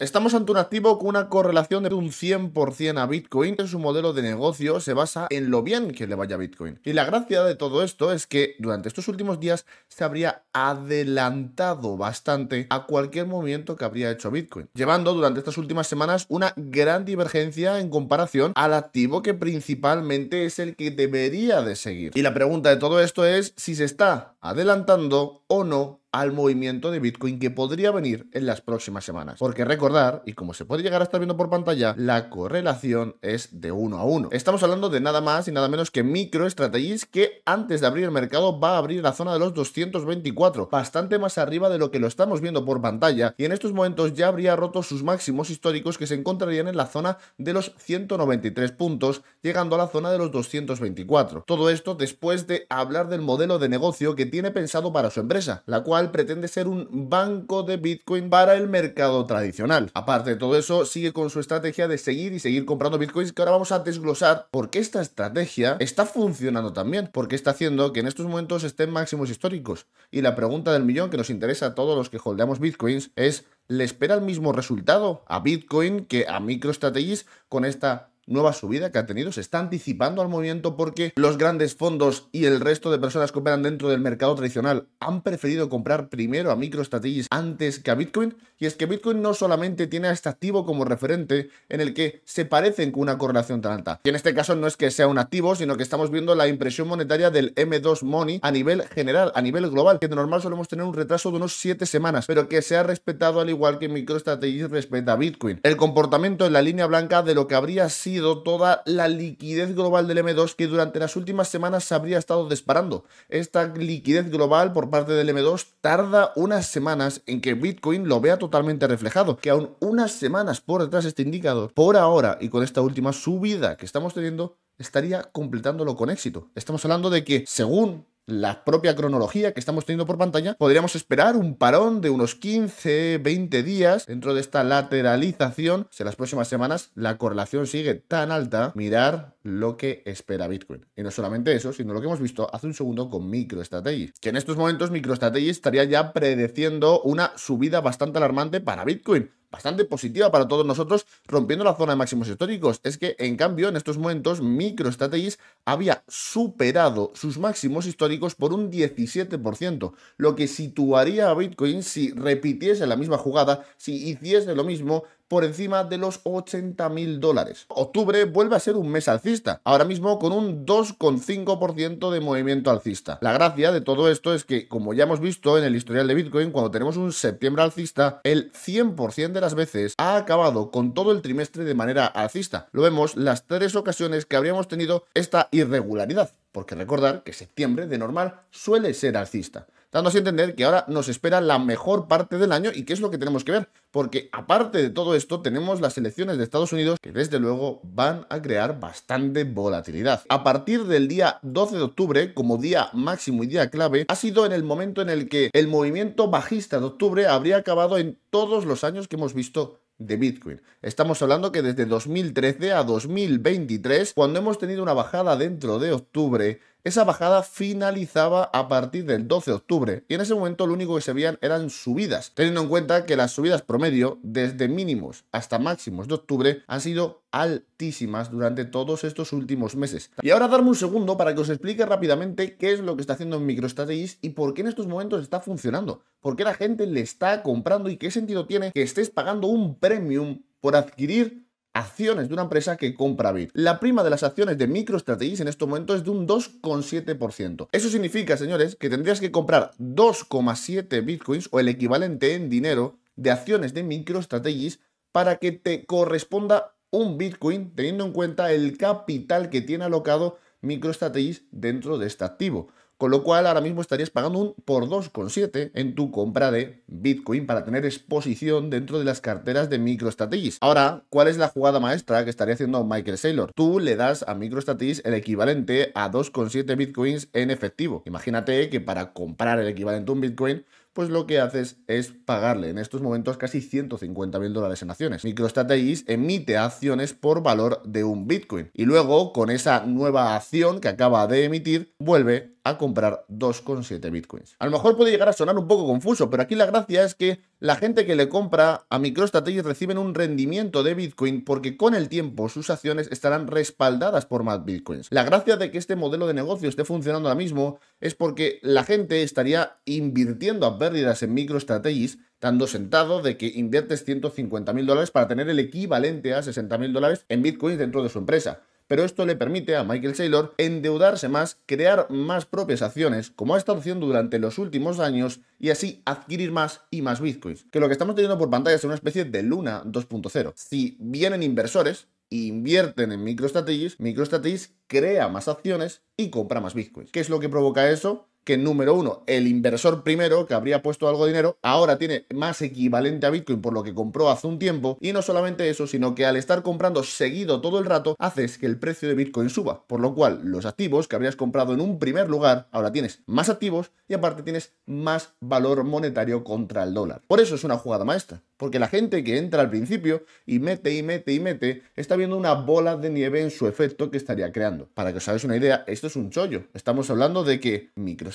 Estamos ante un activo con una correlación de un 100% a Bitcoin, que su modelo de negocio se basa en lo bien que le vaya a Bitcoin. Y la gracia de todo esto es que durante estos últimos días se habría adelantado bastante a cualquier movimiento que habría hecho Bitcoin, llevando durante estas últimas semanas una gran divergencia en comparación al activo que principalmente es el que debería de seguir. Y la pregunta de todo esto es si se está adelantando o no al movimiento de Bitcoin que podría venir en las próximas semanas. Porque recordar, y como se puede llegar a estar viendo por pantalla, la correlación es de uno a uno. Estamos hablando de nada más y nada menos que MicroStrategies que antes de abrir el mercado va a abrir la zona de los 224, bastante más arriba de lo que lo estamos viendo por pantalla y en estos momentos ya habría roto sus máximos históricos que se encontrarían en la zona de los 193 puntos, llegando a la zona de los 224. Todo esto después de hablar del modelo de negocio que tiene pensado para su empresa, la cual pretende ser un banco de Bitcoin para el mercado tradicional. Aparte de todo eso, sigue con su estrategia de seguir y seguir comprando Bitcoins que ahora vamos a desglosar por qué esta estrategia está funcionando también, porque está haciendo que en estos momentos estén máximos históricos. Y la pregunta del millón que nos interesa a todos los que holdeamos Bitcoins es ¿le espera el mismo resultado a Bitcoin que a MicroStrategies con esta nueva subida que ha tenido, se está anticipando al movimiento porque los grandes fondos y el resto de personas que operan dentro del mercado tradicional han preferido comprar primero a MicroStrategy antes que a Bitcoin. Y es que Bitcoin no solamente tiene a este activo como referente en el que se parecen con una correlación tan alta. Y en este caso no es que sea un activo, sino que estamos viendo la impresión monetaria del M2 Money a nivel general, a nivel global, que de normal solemos tener un retraso de unos 7 semanas, pero que se ha respetado al igual que MicroStrategy respeta a Bitcoin. El comportamiento en la línea blanca de lo que habría sido toda la liquidez global del M2 que durante las últimas semanas habría estado disparando. Esta liquidez global por parte del M2 tarda unas semanas en que Bitcoin lo vea totalmente reflejado, que aún unas semanas por detrás de este indicador, por ahora y con esta última subida que estamos teniendo, estaría completándolo con éxito. Estamos hablando de que, según la propia cronología que estamos teniendo por pantalla, podríamos esperar un parón de unos 15, 20 días dentro de esta lateralización. Si en las próximas semanas la correlación sigue tan alta, mirar lo que espera Bitcoin. Y no solamente eso, sino lo que hemos visto hace un segundo con MicroStrategy, que en estos momentos MicroStrategy estaría ya predeciendo una subida bastante alarmante para Bitcoin bastante positiva para todos nosotros, rompiendo la zona de máximos históricos. Es que, en cambio, en estos momentos, MicroStrategy había superado sus máximos históricos por un 17%, lo que situaría a Bitcoin si repitiese la misma jugada, si hiciese lo mismo, por encima de los 80 mil dólares. Octubre vuelve a ser un mes alcista, ahora mismo con un 2,5% de movimiento alcista. La gracia de todo esto es que, como ya hemos visto en el historial de Bitcoin, cuando tenemos un septiembre alcista, el 100% de las veces ha acabado con todo el trimestre de manera alcista. Lo vemos las tres ocasiones que habríamos tenido esta irregularidad, porque recordar que septiembre de normal suele ser alcista. Dándose a entender que ahora nos espera la mejor parte del año y qué es lo que tenemos que ver, porque aparte de todo esto tenemos las elecciones de Estados Unidos que desde luego van a crear bastante volatilidad. A partir del día 12 de octubre como día máximo y día clave, ha sido en el momento en el que el movimiento bajista de octubre habría acabado en todos los años que hemos visto de Bitcoin. Estamos hablando que desde 2013 a 2023, cuando hemos tenido una bajada dentro de octubre, esa bajada finalizaba a partir del 12 de octubre y en ese momento lo único que se veían eran subidas, teniendo en cuenta que las subidas promedio desde mínimos hasta máximos de octubre han sido altísimas durante todos estos últimos meses. Y ahora darme un segundo para que os explique rápidamente qué es lo que está haciendo MicroStrategy y por qué en estos momentos está funcionando, por qué la gente le está comprando y qué sentido tiene que estés pagando un premium por adquirir acciones de una empresa que compra Bit. La prima de las acciones de MicroStrategy en este momento es de un 2,7%. Eso significa, señores, que tendrías que comprar 2,7 bitcoins o el equivalente en dinero de acciones de MicroStrategy para que te corresponda un bitcoin teniendo en cuenta el capital que tiene alocado MicroStrategy dentro de este activo con lo cual ahora mismo estarías pagando un por 2,7 en tu compra de Bitcoin para tener exposición dentro de las carteras de MicroStrategies. Ahora, ¿cuál es la jugada maestra que estaría haciendo Michael Saylor? Tú le das a MicroStrategies el equivalente a 2,7 Bitcoins en efectivo. Imagínate que para comprar el equivalente a un Bitcoin pues lo que haces es pagarle en estos momentos casi 150 mil dólares en acciones. MicroStrategy emite acciones por valor de un Bitcoin y luego con esa nueva acción que acaba de emitir vuelve a comprar 2,7 Bitcoins. A lo mejor puede llegar a sonar un poco confuso, pero aquí la gracia es que la gente que le compra a MicroStrategy reciben un rendimiento de Bitcoin porque con el tiempo sus acciones estarán respaldadas por más Bitcoins. La gracia de que este modelo de negocio esté funcionando ahora mismo es porque la gente estaría invirtiendo a pérdidas en MicroStrategy dando sentado de que inviertes 150 mil dólares para tener el equivalente a 60 mil dólares en Bitcoin dentro de su empresa pero esto le permite a Michael Saylor endeudarse más, crear más propias acciones, como ha estado haciendo durante los últimos años, y así adquirir más y más bitcoins. Que lo que estamos teniendo por pantalla es una especie de Luna 2.0. Si vienen inversores, e invierten en MicroStrategy, MicroStrategy crea más acciones y compra más bitcoins. ¿Qué es lo que provoca eso? que número uno, el inversor primero, que habría puesto algo de dinero, ahora tiene más equivalente a Bitcoin por lo que compró hace un tiempo. Y no solamente eso, sino que al estar comprando seguido todo el rato, haces que el precio de Bitcoin suba. Por lo cual, los activos que habrías comprado en un primer lugar, ahora tienes más activos y aparte tienes más valor monetario contra el dólar. Por eso es una jugada maestra. Porque la gente que entra al principio y mete y mete y mete, está viendo una bola de nieve en su efecto que estaría creando. Para que os hagáis una idea, esto es un chollo. Estamos hablando de que Microsoft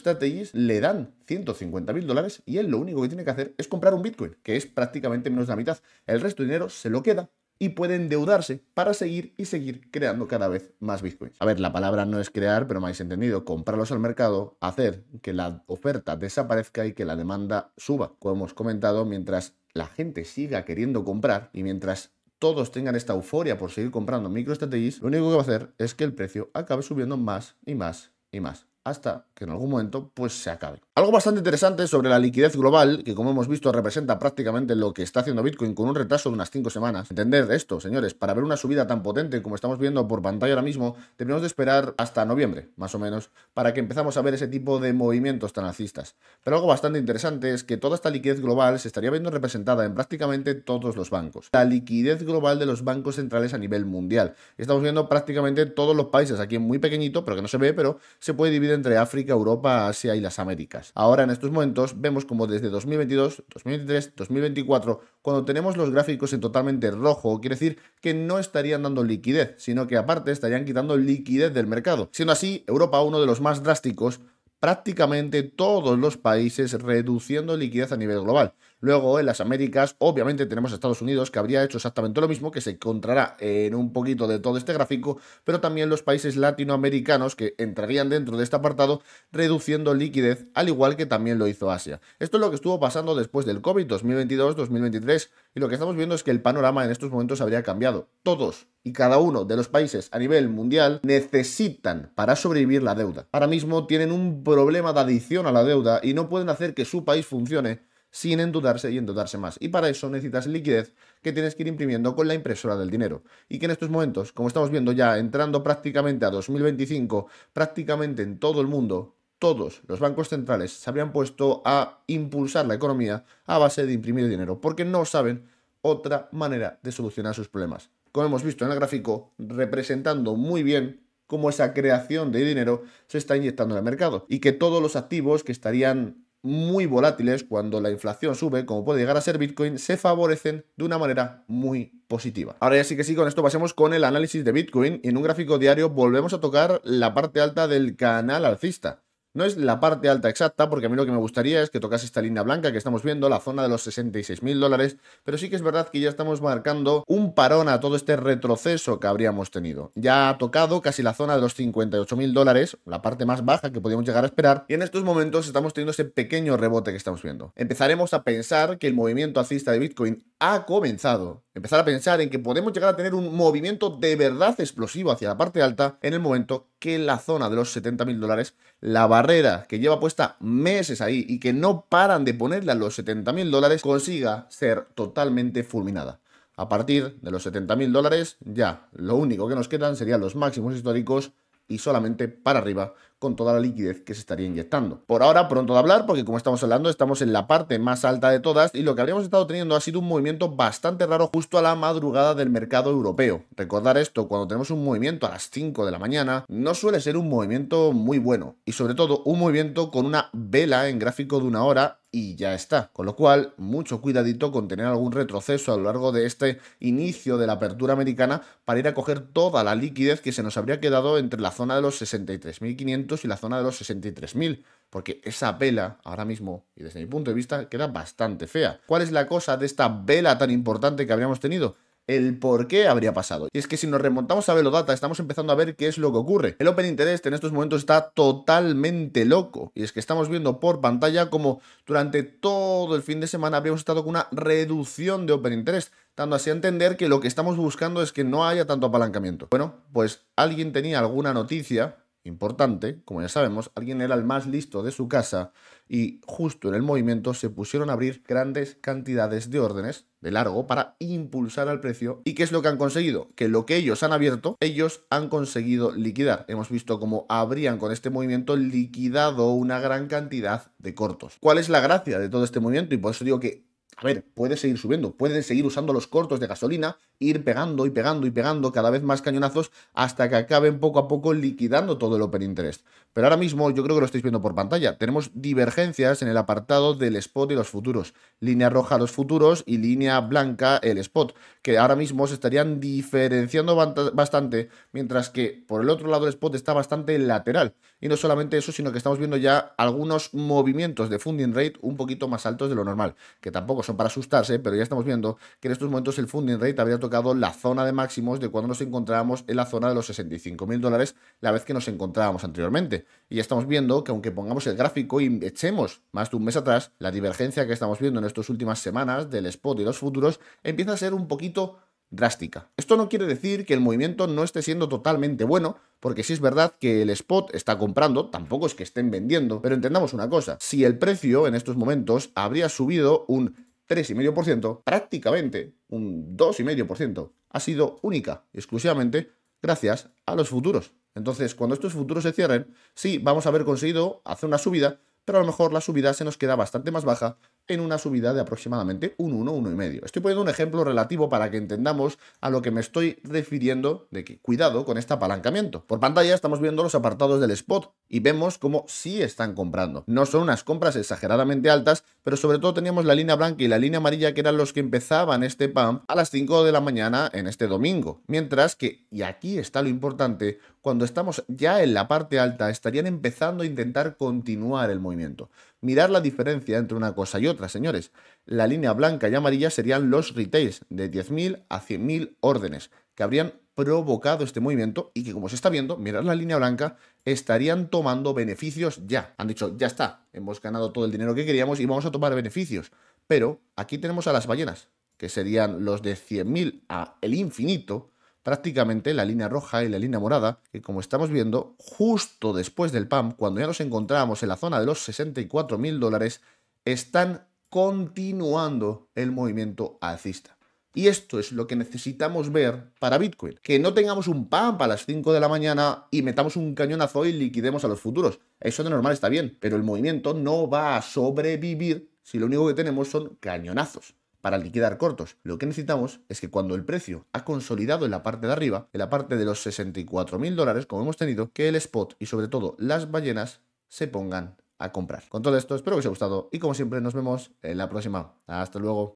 le dan 150 mil dólares y él lo único que tiene que hacer es comprar un Bitcoin, que es prácticamente menos de la mitad. El resto de dinero se lo queda y puede endeudarse para seguir y seguir creando cada vez más bitcoins. A ver, la palabra no es crear, pero me habéis entendido, comprarlos al mercado, hacer que la oferta desaparezca y que la demanda suba, como hemos comentado, mientras la gente siga queriendo comprar y mientras todos tengan esta euforia por seguir comprando MicroStrategies, lo único que va a hacer es que el precio acabe subiendo más y más y más hasta que en algún momento pues se acabe. Algo bastante interesante sobre la liquidez global, que como hemos visto representa prácticamente lo que está haciendo Bitcoin con un retraso de unas 5 semanas. entender esto, señores, para ver una subida tan potente como estamos viendo por pantalla ahora mismo, tenemos de esperar hasta noviembre, más o menos, para que empezamos a ver ese tipo de movimientos tan alcistas. Pero algo bastante interesante es que toda esta liquidez global se estaría viendo representada en prácticamente todos los bancos. La liquidez global de los bancos centrales a nivel mundial. Estamos viendo prácticamente todos los países, aquí muy pequeñito, pero que no se ve, pero se puede dividir entre África, Europa, Asia y las Américas. Ahora en estos momentos vemos como desde 2022, 2023, 2024, cuando tenemos los gráficos en totalmente rojo, quiere decir que no estarían dando liquidez, sino que aparte estarían quitando liquidez del mercado. Siendo así, Europa uno de los más drásticos, prácticamente todos los países reduciendo liquidez a nivel global. Luego, en las Américas, obviamente tenemos a Estados Unidos, que habría hecho exactamente lo mismo, que se encontrará en un poquito de todo este gráfico, pero también los países latinoamericanos que entrarían dentro de este apartado, reduciendo liquidez, al igual que también lo hizo Asia. Esto es lo que estuvo pasando después del COVID 2022-2023, y lo que estamos viendo es que el panorama en estos momentos habría cambiado. Todos y cada uno de los países a nivel mundial necesitan para sobrevivir la deuda. Ahora mismo tienen un problema de adición a la deuda y no pueden hacer que su país funcione sin endudarse y endudarse más. Y para eso necesitas liquidez que tienes que ir imprimiendo con la impresora del dinero. Y que en estos momentos, como estamos viendo ya entrando prácticamente a 2025, prácticamente en todo el mundo, todos los bancos centrales se habrían puesto a impulsar la economía a base de imprimir dinero, porque no saben otra manera de solucionar sus problemas. Como hemos visto en el gráfico, representando muy bien cómo esa creación de dinero se está inyectando en el mercado y que todos los activos que estarían muy volátiles, cuando la inflación sube, como puede llegar a ser Bitcoin, se favorecen de una manera muy positiva. Ahora ya sí que sí, con esto pasemos con el análisis de Bitcoin y en un gráfico diario volvemos a tocar la parte alta del canal alcista. No es la parte alta exacta, porque a mí lo que me gustaría es que tocase esta línea blanca que estamos viendo, la zona de los 66.000 mil dólares, pero sí que es verdad que ya estamos marcando un parón a todo este retroceso que habríamos tenido. Ya ha tocado casi la zona de los 58.000 mil dólares, la parte más baja que podíamos llegar a esperar, y en estos momentos estamos teniendo ese pequeño rebote que estamos viendo. Empezaremos a pensar que el movimiento alcista de Bitcoin ha comenzado. Empezar a pensar en que podemos llegar a tener un movimiento de verdad explosivo hacia la parte alta en el momento que la zona de los 70.000 mil dólares, la barrera que lleva puesta meses ahí y que no paran de ponerla a los 70.000 mil dólares, consiga ser totalmente fulminada. A partir de los 70.000 mil dólares, ya lo único que nos quedan serían los máximos históricos y solamente para arriba con toda la liquidez que se estaría inyectando. Por ahora, pronto de hablar, porque como estamos hablando, estamos en la parte más alta de todas y lo que habríamos estado teniendo ha sido un movimiento bastante raro justo a la madrugada del mercado europeo. Recordar esto, cuando tenemos un movimiento a las 5 de la mañana, no suele ser un movimiento muy bueno y sobre todo un movimiento con una vela en gráfico de una hora y ya está. Con lo cual, mucho cuidadito con tener algún retroceso a lo largo de este inicio de la apertura americana para ir a coger toda la liquidez que se nos habría quedado entre la zona de los 63.500 y la zona de los 63.000, porque esa vela ahora mismo, y desde mi punto de vista, queda bastante fea. ¿Cuál es la cosa de esta vela tan importante que habríamos tenido? el por qué habría pasado. Y es que si nos remontamos a Velodata, estamos empezando a ver qué es lo que ocurre. El Open Interest en estos momentos está totalmente loco. Y es que estamos viendo por pantalla como durante todo el fin de semana habríamos estado con una reducción de Open Interest, dando así a entender que lo que estamos buscando es que no haya tanto apalancamiento. Bueno, pues alguien tenía alguna noticia importante, como ya sabemos, alguien era el más listo de su casa y justo en el movimiento se pusieron a abrir grandes cantidades de órdenes de largo para impulsar al precio. ¿Y qué es lo que han conseguido? Que lo que ellos han abierto, ellos han conseguido liquidar. Hemos visto cómo habrían con este movimiento liquidado una gran cantidad de cortos. ¿Cuál es la gracia de todo este movimiento? Y por eso digo que a ver, puede seguir subiendo, pueden seguir usando los cortos de gasolina ir pegando y pegando y pegando cada vez más cañonazos hasta que acaben poco a poco liquidando todo el open interest. Pero ahora mismo yo creo que lo estáis viendo por pantalla. Tenemos divergencias en el apartado del spot y los futuros. Línea roja los futuros y línea blanca el spot, que ahora mismo se estarían diferenciando bastante, mientras que por el otro lado el spot está bastante lateral. Y no solamente eso, sino que estamos viendo ya algunos movimientos de funding rate un poquito más altos de lo normal, que tampoco son para asustarse, pero ya estamos viendo que en estos momentos el funding rate habría tocado la zona de máximos de cuando nos encontrábamos en la zona de los 65 mil dólares la vez que nos encontrábamos anteriormente. Y ya estamos viendo que aunque pongamos el gráfico y echemos más de un mes atrás, la divergencia que estamos viendo en estas últimas semanas del spot y los futuros empieza a ser un poquito drástica. Esto no quiere decir que el movimiento no esté siendo totalmente bueno, porque si es verdad que el spot está comprando, tampoco es que estén vendiendo, pero entendamos una cosa, si el precio en estos momentos habría subido un 3,5%, prácticamente un 2,5%, ha sido única exclusivamente gracias a los futuros. Entonces, cuando estos futuros se cierren, sí, vamos a haber conseguido hacer una subida, pero a lo mejor la subida se nos queda bastante más baja en una subida de aproximadamente un 1, 1,5. Estoy poniendo un ejemplo relativo para que entendamos a lo que me estoy refiriendo de que cuidado con este apalancamiento. Por pantalla estamos viendo los apartados del spot y vemos cómo sí están comprando. No son unas compras exageradamente altas, pero sobre todo teníamos la línea blanca y la línea amarilla que eran los que empezaban este pump a las 5 de la mañana en este domingo. Mientras que, y aquí está lo importante, cuando estamos ya en la parte alta, estarían empezando a intentar continuar el movimiento. Mirad la diferencia entre una cosa y otra, señores. La línea blanca y amarilla serían los retails de 10.000 a 100.000 órdenes que habrían provocado este movimiento y que como se está viendo, mirar la línea blanca, estarían tomando beneficios ya. Han dicho, ya está, hemos ganado todo el dinero que queríamos y vamos a tomar beneficios. Pero aquí tenemos a las ballenas, que serían los de 100.000 a el infinito, prácticamente la línea roja y la línea morada, que como estamos viendo, justo después del PAM, cuando ya nos encontrábamos en la zona de los 64 mil dólares, están continuando el movimiento alcista. Y esto es lo que necesitamos ver para Bitcoin. Que no tengamos un pump a las 5 de la mañana y metamos un cañonazo y liquidemos a los futuros. Eso de normal está bien, pero el movimiento no va a sobrevivir si lo único que tenemos son cañonazos para liquidar cortos. Lo que necesitamos es que cuando el precio ha consolidado en la parte de arriba, en la parte de los 64.000 mil dólares, como hemos tenido, que el spot y sobre todo las ballenas se pongan a comprar. Con todo esto, espero que os haya gustado y como siempre nos vemos en la próxima. Hasta luego.